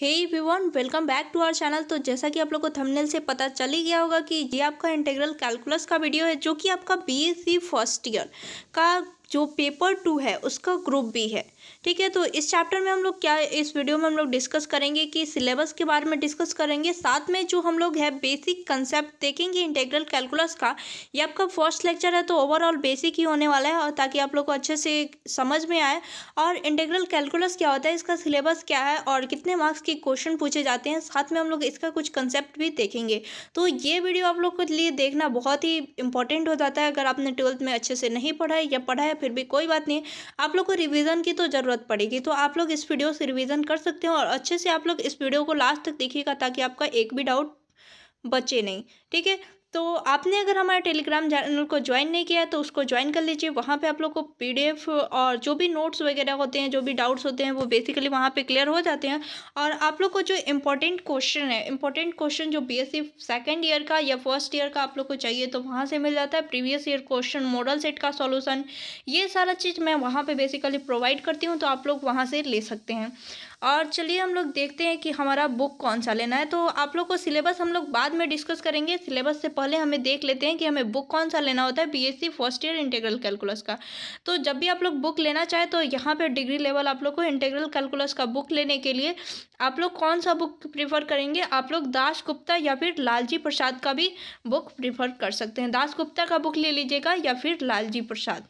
hey everyone welcome back to our channel तो जैसा कि आप लोगों को थंबनेल से पता चल ही गया होगा कि ये आपका इंटीग्रल कैलकुलस का वीडियो है जो कि आपका बीएससी फर्स्ट ईयर का जो पेपर टू है उसका ग्रुप बी है ठीक है तो इस चैप्टर में हम लोग क्या इस वीडियो में हम लोग डिस्कस करेंगे कि सिलेबस के बारे में डिस्कस करेंगे साथ में जो हम लोग है बेसिक कंसेप्ट देखेंगे इंटेग्रल कैलकुलस का ये आपका फर्स्ट लेक्चर है तो ओवरऑल बेसिक ही होने वाला है और ताकि आप लोग को अच्छे से समझ में आए और इंटेग्रल कैलकुलस क्या होता है इसका सिलेबस क्या है और कितने मार्क्स के क्वेश्चन पूछे जाते हैं साथ में हम लोग इसका कुछ कंसेप्ट भी देखेंगे तो ये वीडियो आप लोग के लिए देखना बहुत ही इंपॉर्टेंट हो जाता है अगर आपने ट्वेल्थ में अच्छे से नहीं पढ़ा है या पढ़ा फिर भी कोई बात नहीं आप लोग को रिविज़न की तो ज़रूरत पड़ेगी तो आप लोग इस वीडियो से रिविज़न कर सकते हो और अच्छे से आप लोग इस वीडियो को लास्ट तक देखिएगा ताकि आपका एक भी डाउट बचे नहीं ठीक है तो आपने अगर हमारे टेलीग्राम चैनल को ज्वाइन नहीं किया है तो उसको ज्वाइन कर लीजिए वहाँ पे आप लोग को पीडीएफ और जो भी नोट्स वगैरह होते हैं जो भी डाउट्स होते हैं वो बेसिकली वहाँ पे क्लियर हो जाते हैं और आप लोग को जो इम्पोर्टेंट क्वेश्चन है इम्पोर्टेंट क्वेश्चन जो बीएससी सेकेंड ईयर का या फर्स्ट ईयर का आप लोग को चाहिए तो वहाँ से मिल जाता है previous year question model set का सोल्यूशन ये सारा चीज़ मैं वहाँ पर बेसिकली प्रोवाइड करती हूँ तो आप लोग वहाँ से ले सकते हैं और चलिए हम लोग देखते हैं कि हमारा बुक कौन सा लेना है तो आप लोग को सिलेबस हम लोग बाद में डिस्कस करेंगे सिलेबस से पहले हमें देख लेते हैं कि हमें बुक कौन सा लेना होता है BSc first year integral calculus का तो जब भी आप लोग बुक लेना चाहे तो यहाँ पर डिग्री लेवल आप लोग को इंटेग्रल कैलकुलस का बुक लेने के लिए आप लोग कौन सा बुक प्रीफर करेंगे आप लोग दास गुप्ता या फिर लालजी प्रसाद का भी बुक प्रीफर कर सकते हैं दास गुप्ता का बुक ले लीजिएगा या फिर लालजी प्रसाद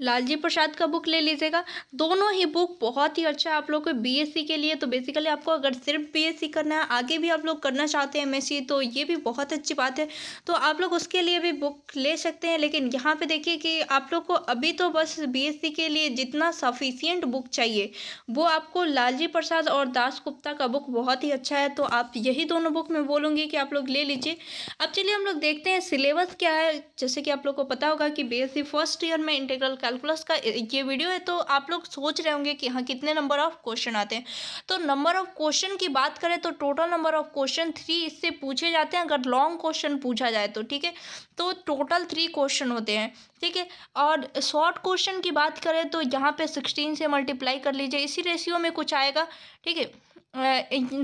लालजी प्रसाद का बुक ले लीजिएगा दोनों ही बुक बहुत ही अच्छा है आप लोग को बीएससी के लिए तो बेसिकली आपको अगर सिर्फ बीएससी करना है आगे भी आप लोग करना चाहते हैं एमएससी तो ये भी बहुत अच्छी बात है तो आप लोग उसके लिए भी बुक ले सकते हैं लेकिन यहाँ पे देखिए कि आप लोग को अभी तो बस बीएससी के लिए जितना सफिशियंट बुक चाहिए वो आपको लालजी प्रसाद और दास गुप्ता का बुक बहुत ही अच्छा है तो आप यही दोनों बुक मैं बोलूँगी कि आप लोग ले लीजिए अब चलिए हम लोग देखते हैं सिलेबस क्या है जैसे कि आप लोग को पता होगा कि बी फर्स्ट ईयर में इंटेग्रल कैलकुलस का ये वीडियो है तो आप लोग सोच रहे होंगे कि हाँ कितने नंबर ऑफ क्वेश्चन आते हैं तो नंबर ऑफ क्वेश्चन की बात करें तो total number of question three इससे पूछे जाते हैं अगर लॉन्ग क्वेश्चन पूछा जाए तो ठीक है तो टोटल थ्री क्वेश्चन होते हैं ठीक है और शॉर्ट क्वेश्चन की बात करें तो यहाँ पे सिक्सटीन से मल्टीप्लाई कर लीजिए इसी रेशियो में कुछ आएगा ठीक है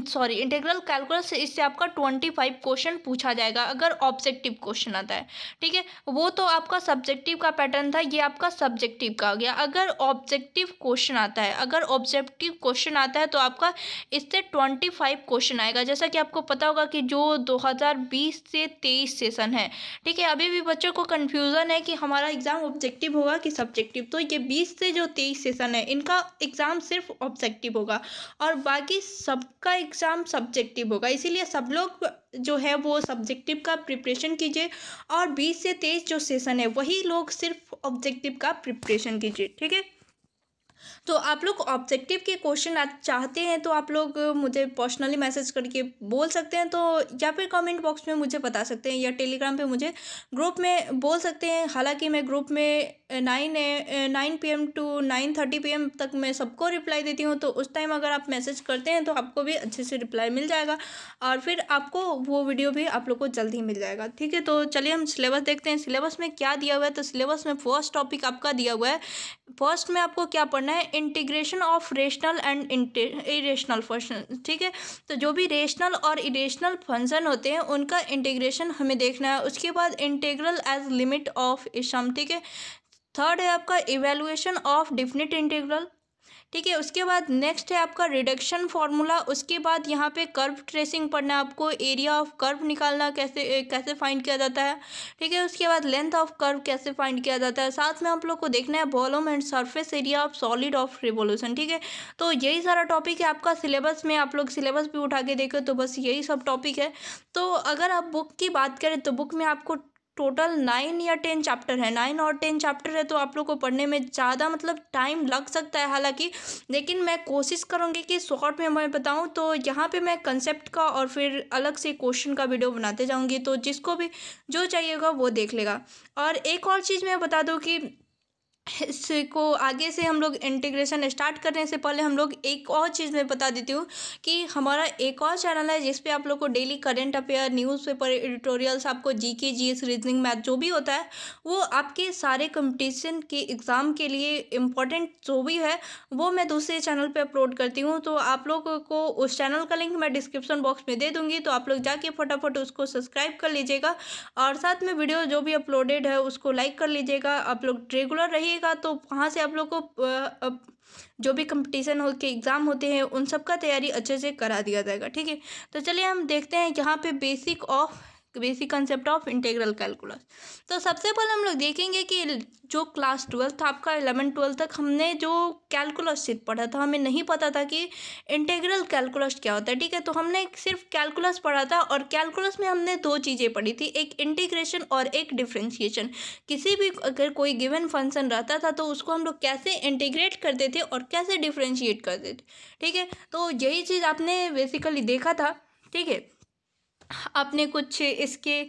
सॉरी इंटीग्रल कैलकुलस इससे आपका ट्वेंटी फाइव क्वेश्चन पूछा जाएगा अगर ऑब्जेक्टिव क्वेश्चन आता है ठीक है वो तो आपका सब्जेक्टिव का पैटर्न था ये आपका सब्जेक्टिव का हो गया अगर ऑब्जेक्टिव क्वेश्चन आता है अगर ऑब्जेक्टिव क्वेश्चन आता है तो आपका इससे ट्वेंटी फाइव क्वेश्चन आएगा जैसा कि आपको पता होगा कि जो दो हज़ार बीस से तेईस सेशन है ठीक है अभी भी बच्चों को कन्फ्यूज़न है कि हमारा एग्ज़ाम ऑब्जेक्टिव होगा कि सब्जेक्टिव तो ये बीस से जो तेईस सेशन है इनका एग्ज़ाम सिर्फ ऑब्जेक्टिव होगा और बाकी सबका एग्ज़ाम सब्जेक्टिव होगा इसीलिए सब लोग जो है वो सब्जेक्टिव का प्रिपरेशन कीजिए और बीस से तेईस जो सेशन है वही लोग सिर्फ ऑब्जेक्टिव का प्रिपरेशन कीजिए ठीक है तो आप लोग ऑब्जेक्टिव के क्वेश्चन चाहते हैं तो आप लोग मुझे पर्सनली मैसेज करके बोल सकते हैं तो या फिर कमेंट बॉक्स में मुझे बता सकते हैं या टेलीग्राम पे मुझे ग्रुप में बोल सकते हैं हालांकि मैं ग्रुप में nine nine P M to nine thirty P M तक मैं सबको रिप्लाई देती हूँ तो उस टाइम अगर आप मैसेज करते हैं तो आपको भी अच्छे से रिप्लाई मिल जाएगा और फिर आपको वो वीडियो भी आप लोग को जल्द ही मिल जाएगा ठीक है तो चलिए हम सिलेबस देखते हैं सिलेबस में क्या दिया हुआ है तो सिलेबस में फर्स्ट टॉपिक आपका दिया हुआ है फर्स्ट में आपको क्या पढ़ना है integration of rational and irrational function ठीक है तो जो भी रेशनल और इरेशनल फंक्शन होते हैं उनका इंटीग्रेशन हमें देखना है उसके बाद integral as limit of sum ठीक है थर्ड है आपका इवेलुएशन ऑफ डिफिनिट इंटीग्रल ठीक है उसके बाद नेक्स्ट है आपका रिडक्शन फार्मूला उसके बाद यहाँ पे कर्व ट्रेसिंग पढ़ना आपको एरिया ऑफ कर्व निकालना कैसे कैसे फाइंड किया जाता है ठीक है उसके बाद लेंथ ऑफ कर्व कैसे फाइंड किया जाता है साथ में आप लोग को देखना है volume and surface area of solid of revolution ठीक है तो यही सारा टॉपिक है आपका सिलेबस में आप लोग सिलेबस भी उठा के देखो तो बस यही सब टॉपिक है तो अगर आप बुक की बात करें तो बुक में आपको टोटल नाइन या टेन चैप्टर है नाइन और टेन चैप्टर है तो आप लोग को पढ़ने में ज़्यादा मतलब टाइम लग सकता है हालांकि लेकिन मैं कोशिश करूँगी कि शॉर्ट में मैं बताऊँ तो यहाँ पे मैं कंसेप्ट का और फिर अलग से क्वेश्चन का वीडियो बनाते जाऊँगी तो जिसको भी जो चाहिएगा वो देख लेगा और एक और चीज़ मैं बता दूँ कि इसको आगे से हम लोग इंटीग्रेशन स्टार्ट करने से पहले हम लोग एक और चीज़ में बता देती हूँ कि हमारा एक और चैनल है जिसपे आप लोग को daily current affair newspaper editorials आपको जीके जीएस रीजनिंग मैथ जो भी होता है वो आपके सारे कंपटीशन के एग्ज़ाम के लिए इम्पोर्टेंट जो भी है वो मैं दूसरे चैनल पर अपलोड करती हूँ तो आप लोग को उस चैनल का लिंक मैं डिस्क्रिप्शन बॉक्स में दे दूँगी तो आप लोग जाके फटाफट उसको सब्सक्राइब कर लीजिएगा और साथ में वीडियो जो भी अपलोडेड है उसको लाइक कर लीजिएगा आप लोग रेगुलर रहिए करिएगा तो वहाँ से आप लोग को जो भी कंपटीशन हो के एग्ज़ाम होते हैं उन सब का तैयारी अच्छे से करा दिया जाएगा ठीक है तो चलिए हम देखते हैं यहाँ पे basic of basic concept of integral calculus तो सबसे पहले हम लोग देखेंगे कि जो क्लास ट्वेल्थ आपका इलेवन ट्वेल्थ तक हमने जो कैलकुलस सिर्फ पढ़ा था हमें नहीं पता था कि इंटेग्रल कैलकुलस क्या होता है ठीक है तो हमने सिर्फ कैलकुलस पढ़ा था और कैलकुलस में हमने दो चीज़ें पढ़ी थी एक इंटीग्रेशन और एक डिफ्रेंशिएशन किसी भी अगर कोई गिवन फंक्शन रहता था तो उसको हम लोग कैसे इंटीग्रेट करते थे और कैसे डिफ्रेंशिएट करते थे ठीक है तो यही चीज़ आपने बेसिकली देखा था ठीक है आपने कुछ इसके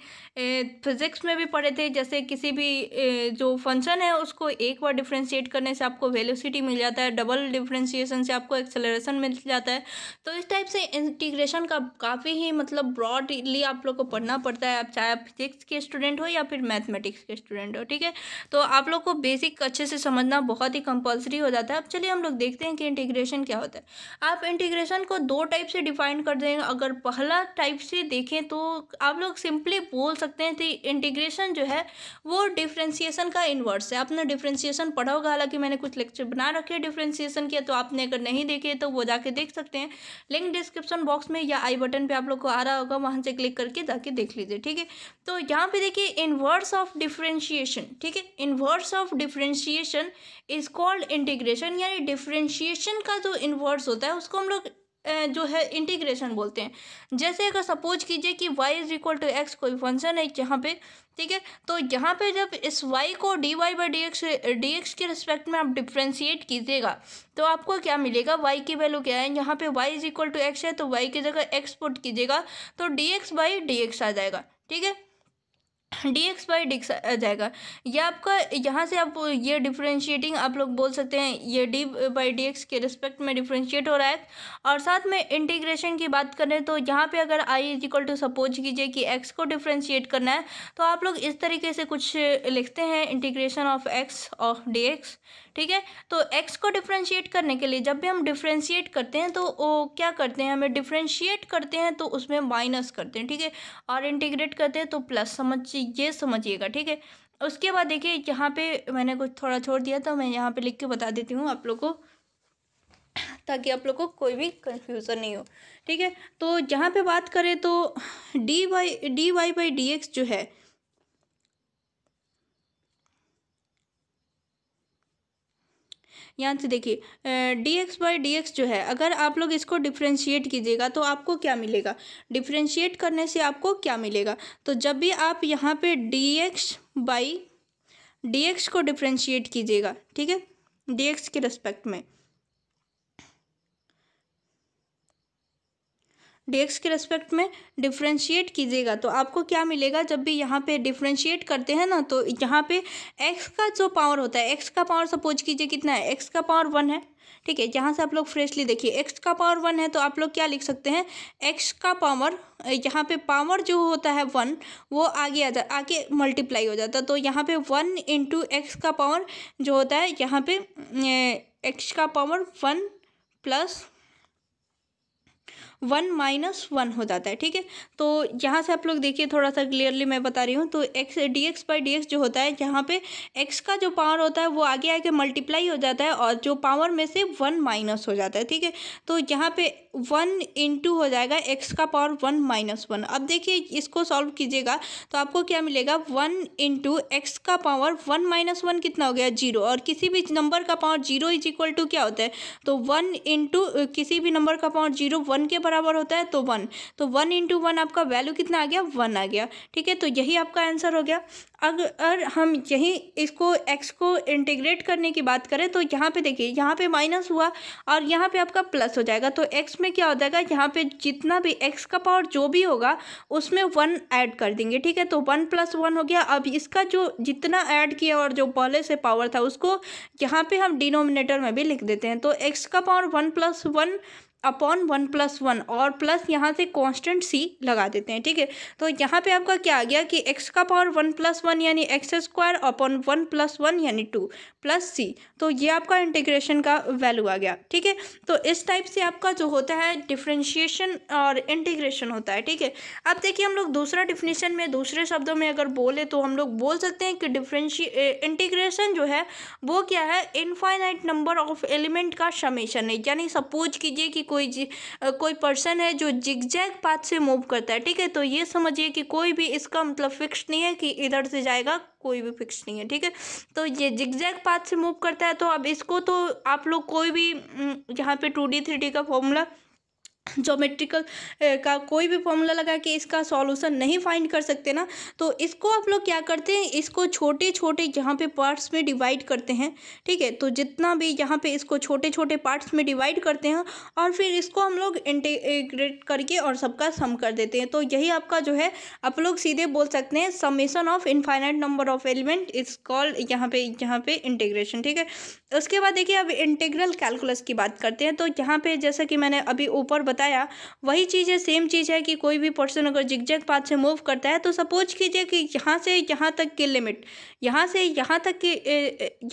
फिज़िक्स में भी पढ़े थे जैसे किसी भी जो फंक्शन है उसको एक बार डिफ्रेंशिएट करने से आपको वेलोसिटी मिल जाता है डबल डिफ्रेंशिएशन से आपको एक्सेलरेशन मिल जाता है तो इस टाइप से इंटीग्रेशन का काफ़ी ही मतलब ब्रॉडली आप लोग को पढ़ना पड़ता है आप चाहे आप फिजिक्स के स्टूडेंट हो या फिर मैथमेटिक्स के स्टूडेंट हो ठीक है तो आप लोग को बेसिक अच्छे से समझना बहुत ही कंपलसरी हो जाता है अब चलिए हम लोग देखते हैं कि इंटीग्रेशन क्या होता है आप इंटीग्रेशन को दो टाइप से डिफाइन कर देंगे अगर पहला टाइप से देख देखें तो आप लोग सिंपली बोल सकते हैं कि इंटीग्रेशन जो है वो डिफ्रेंसीसन का इन्वर्स है आपने डिफ्रेंसीसन पढ़ा होगा हालांकि मैंने कुछ लेक्चर बना रखे हैं डिफ्रेंसीसन के तो आपने अगर नहीं देखे तो वो जाके देख सकते हैं लिंक डिस्क्रिप्शन बॉक्स में या आई बटन पर आप लोग को आ रहा होगा वहाँ से क्लिक करके जाके देख लीजिए ठीक है तो यहाँ पर देखिए इन्वर्स ऑफ डिफ्रेंशिएशन ठीक है inverse of differentiation is called integration यानी डिफ्रेंशिएशन का जो इन्वर्स होता है उसको हम लोग जो है इंटीग्रेशन बोलते हैं जैसे अगर सपोज कीजिए कि y is equal to x कोई फंक्शन है यहाँ पे ठीक है तो यहाँ पे जब इस y को dy y by d x d x के रिस्पेक्ट में आप डिफ्रेंशिएट कीजिएगा तो आपको क्या मिलेगा y की वैल्यू क्या है यहाँ पे y is equal to x है तो y की जगह एक्सपोर्ट पुट कीजिएगा तो d x by d x आ जाएगा ठीक है डी एक्स बाई डिक्स आ जाएगा यह आपका यहाँ से आप ये डिफ्रेंशिएटिंग आप लोग बोल सकते हैं ये डी बाई डी एक्स के रिस्पेक्ट में डिफ्रेंशिएट हो रहा है और साथ में इंटीग्रेशन की बात करें तो यहाँ पे अगर I is equal to suppose कीजिए कि एक्स को डिफ्रेंशिएट करना है तो आप लोग इस तरीके से कुछ लिखते हैं integration of x of d x ठीक है तो एक्स को डिफ्रेंशिएट करने के लिए जब भी हम डिफ्रेंशिएट करते हैं तो ओ, क्या करते हैं हमें डिफ्रेंशिएट करते हैं तो उसमें माइनस करते हैं ठीक है और इंटीग्रेट करते हैं तो प्लस समझ ये समझिएगा ठीक है उसके बाद देखिए यहाँ पे मैंने कुछ थोड़ा छोड़ दिया तो मैं यहाँ पे लिख के बता देती हूँ आप लोग को ताकि आप लोग को कोई भी कन्फ्यूज़न नहीं हो ठीक है तो जहाँ पे बात करें तो d y d y by d x जो है यहाँ से देखिए d x by d x जो है अगर आप लोग इसको डिफ्रेंशिएट कीजिएगा तो आपको क्या मिलेगा डिफ्रेंशिएट करने से आपको क्या मिलेगा तो जब भी आप यहाँ पे d x by d x को डिफ्रेंशिएट कीजिएगा ठीक है डी एक्स के रेस्पेक्ट में डीएक्स के रेस्पेक्ट में डिफ्रेंशिएट कीजिएगा तो आपको क्या मिलेगा जब भी यहाँ पे डिफ्रेंशिएट करते हैं ना तो यहाँ पे एक्स का जो पावर होता है एक्स का पावर सपोज कीजिए कितना है एक्स का पावर वन है ठीक है यहाँ से आप लोग फ्रेशली देखिए एक्स का पावर वन है तो आप लोग क्या लिख सकते हैं एक्स का पावर यहाँ पे पावर जो होता है वन वो आगे आ जा आगे मल्टीप्लाई हो जाता तो यहाँ पे वन इंटू एक्स का पावर जो होता है यहाँ पे एक्स का power one plus one minus one हो जाता है ठीक है तो यहाँ से आप लोग देखिए थोड़ा सा क्लियरली मैं बता रही हूँ तो x d x by d x जो होता है यहाँ पे एक्स का जो पावर होता है वो आगे आगे मल्टीप्लाई हो जाता है और जो पावर में से वन माइनस हो जाता है ठीक है तो यहाँ पे वन इंटू हो जाएगा एक्स का पावर वन माइनस वन अब देखिए इसको सॉल्व कीजिएगा तो आपको क्या मिलेगा वन इंटू एक्स का पावर वन माइनस वन कितना हो गया जीरो और किसी भी नंबर का power zero is equal to क्या होता है तो वन इंटू किसी भी नंबर का पावर जीरो वन के बराबर होता है तो वन तो वन इंटू वन आपका वैल्यू कितना आ गया वन आ गया ठीक है तो यही आपका आंसर हो गया अगर हम यही इसको एक्स को इंटीग्रेट करने की बात करें तो यहाँ पे देखिए यहाँ पे माइनस हुआ और यहाँ पे आपका प्लस हो जाएगा तो एक्स में क्या हो जाएगा यहाँ पे जितना भी एक्स का पावर जो भी होगा उसमें वन ऐड कर देंगे ठीक है तो वन प्लस वन हो गया अब इसका जो जितना ऐड किया और जो पहले से पावर था उसको यहाँ पे हम डिनोमिनेटर में भी लिख देते हैं तो एक्स का power one plus one upon one plus one और प्लस यहाँ से कांस्टेंट सी लगा देते हैं ठीक है तो यहाँ पे आपका क्या आ गया कि एक्स का पावर वन प्लस वन यानी x square upon one plus one यानी टू प्लस सी तो ये आपका इंटीग्रेशन का वैल्यू आ गया ठीक है तो इस टाइप से आपका जो होता है डिफ्रेंशिएशन और इंटीग्रेशन होता है ठीक है अब देखिए हम लोग दूसरा डिफिनेशन में दूसरे शब्दों में अगर बोले तो हम लोग बोल सकते हैं कि डिफ्रेंशिए इंटीग्रेशन जो है वो क्या है इनफाइनाइट नंबर ऑफ एलिमेंट का समेसन है यानी सपोज कीजिए कि कोई कोई पर्सन है जो जिगजैग पाथ से मूव करता है ठीक है तो ये समझिए कि कोई भी इसका मतलब फिक्स नहीं है कि इधर से जाएगा कोई भी फिक्स नहीं है ठीक है तो ये जिगजैग पाथ से मूव करता है तो अब इसको तो आप लोग कोई भी यहाँ पे टू डी थ्री डी का फॉर्मूला जोमेट्रिकल eh, का कोई भी फॉर्मूला लगा के इसका सॉल्यूशन नहीं फाइंड कर सकते ना तो इसको आप लोग क्या करते हैं इसको छोटे छोटे यहाँ पे पार्ट्स में डिवाइड करते हैं ठीक है तो जितना भी यहाँ पे इसको छोटे छोटे पार्ट्स में डिवाइड करते हैं और फिर इसको हम लोग इंटीग्रेट करके और सबका सम कर देते हैं तो यही आपका जो है आप लोग सीधे बोल सकते हैं summation of infinite number of element is called यहाँ पे यहाँ पे इंटीग्रेशन ठीक है उसके बाद देखिए अब इंटीग्रल कैलकुलस की बात करते हैं तो यहाँ पे जैसा कि मैंने अभी ऊपर बता बताया वही चीज़ है सेम चीज़ है कि कोई भी पर्सन अगर जिगजैग पाथ से मूव करता है तो सपोज कीजिए कि यहाँ से यहाँ तक की लिमिट यहाँ से यहाँ तक की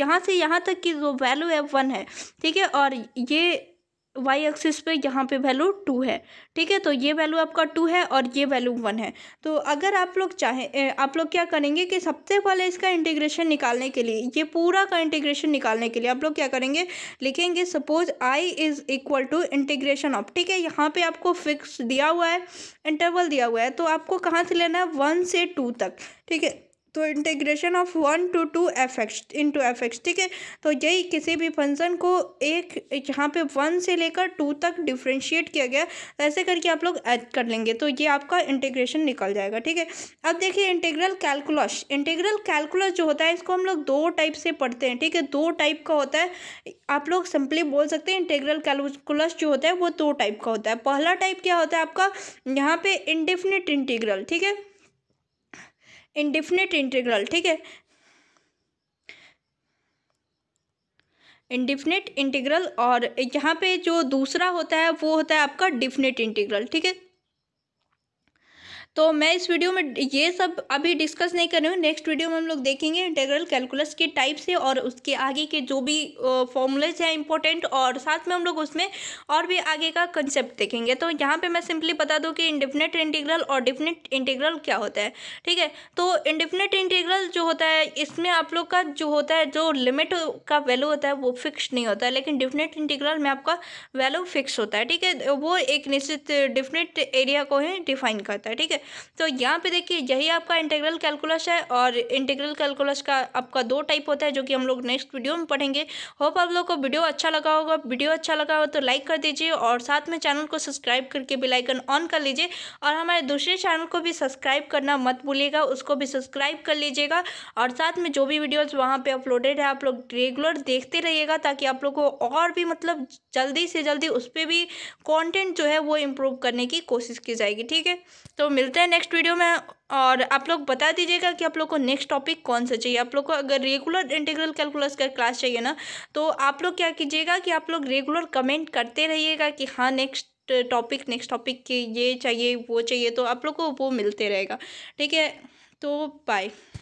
यहाँ से यहाँ तक की जो वैल्यू है वन है ठीक है और ये वाई एक्सिस पे यहाँ पे वैल्यू टू है ठीक है तो ये वैल्यू आपका टू है और ये वैल्यू वन है तो अगर आप लोग चाहें आप लोग क्या करेंगे कि सबसे पहले इसका इंटीग्रेशन निकालने के लिए ये पूरा का इंटीग्रेशन निकालने के लिए आप लोग क्या करेंगे लिखेंगे suppose I is equal to integration of ठीक है यहाँ पर आपको फिक्स दिया हुआ है इंटरवल दिया हुआ है तो आपको कहाँ से लेना है वन से टू तक ठीक है तो integration of one to two f x into f x ठीक है तो यही किसी भी फंक्शन को एक यहाँ पे वन से लेकर टू तक डिफ्रेंशिएट किया गया ऐसे करके आप लोग ऐड कर लेंगे तो ये आपका इंटीग्रेशन निकल जाएगा ठीक है अब देखिए इंटीग्रल कैलकुलस इंटीग्रल कैलकुलस जो होता है इसको हम लोग दो टाइप से पढ़ते हैं ठीक है दो टाइप का होता है आप लोग सिंपली बोल सकते हैं इंटीग्रल कैलकुलस जो होता है वो दो टाइप का होता है पहला टाइप क्या होता है आपका यहाँ पे इंडिफिनिट इंटीग्रल ठीक है इंडिफिनिट इंटीग्रल ठीक है इंडिफिनिट इंटीग्रल और यहाँ पे जो दूसरा होता है वो होता है आपका डिफिनिट इंटीग्रल ठीक है तो मैं इस वीडियो में ये सब अभी डिस्कस नहीं कर रही हूँ नेक्स्ट वीडियो में हम लोग देखेंगे इंटेग्रल कैलकुलस के टाइप से और उसके आगे के जो भी फॉर्मूलेज हैं इंपॉर्टेंट और साथ में हम लोग उसमें और भी आगे का कंसेप्ट देखेंगे तो यहाँ पे मैं सिंपली बता दूँ कि इंडिफिनेट इंटीग्रल और डिफिनेट इंटीग्रल क्या होता है ठीक है तो इंडिफिनेट इंटीग्रल जो होता है इसमें आप लोग का जो होता है जो लिमिट का वैल्यू होता है वो फिक्स नहीं होता है लेकिन डिफिनेट इंटीग्रल में आपका वैल्यू फिक्स होता है ठीक है वो एक निश्चित डिफिनेट एरिया को ही डिफाइन करता है ठीक है तो यहाँ पे देखिए यही आपका इंटीग्रल कैलकुलस है और इंटीग्रल कैलकुलस का आपका दो टाइप होता है जो कि हम लोग नेक्स्ट वीडियो में पढ़ेंगे होप आप लोग को वीडियो अच्छा लगा होगा वीडियो अच्छा लगा हो तो लाइक कर दीजिए और साथ में चैनल को सब्सक्राइब करके बिलाइकन ऑन कर लीजिए और हमारे दूसरे चैनल को भी सब्सक्राइब करना मत भूलिएगा उसको भी सब्सक्राइब कर लीजिएगा और साथ में जो भी वीडियोज़ वहाँ पर अपलोडेड है आप लोग रेगुलर देखते रहिएगा ताकि आप लोग को और भी मतलब जल्दी से जल्दी उस पर भी कॉन्टेंट जो है वो इम्प्रूव करने की कोशिश की जाएगी ठीक है तो मिलते मिलते हैं नेक्स्ट वीडियो में और आप लोग बता दीजिएगा कि आप लोग को नेक्स्ट टॉपिक कौन सा चाहिए आप लोग को अगर रेगुलर इंटीग्रल कैलकुलस का क्लास चाहिए ना तो आप लोग क्या कीजिएगा कि आप लोग रेगुलर कमेंट करते रहिएगा कि हाँ नेक्स्ट टॉपिक नेक्स्ट टॉपिक के ये चाहिए वो चाहिए तो आप लोग को वो मिलते रहेगा ठीक है तो बाय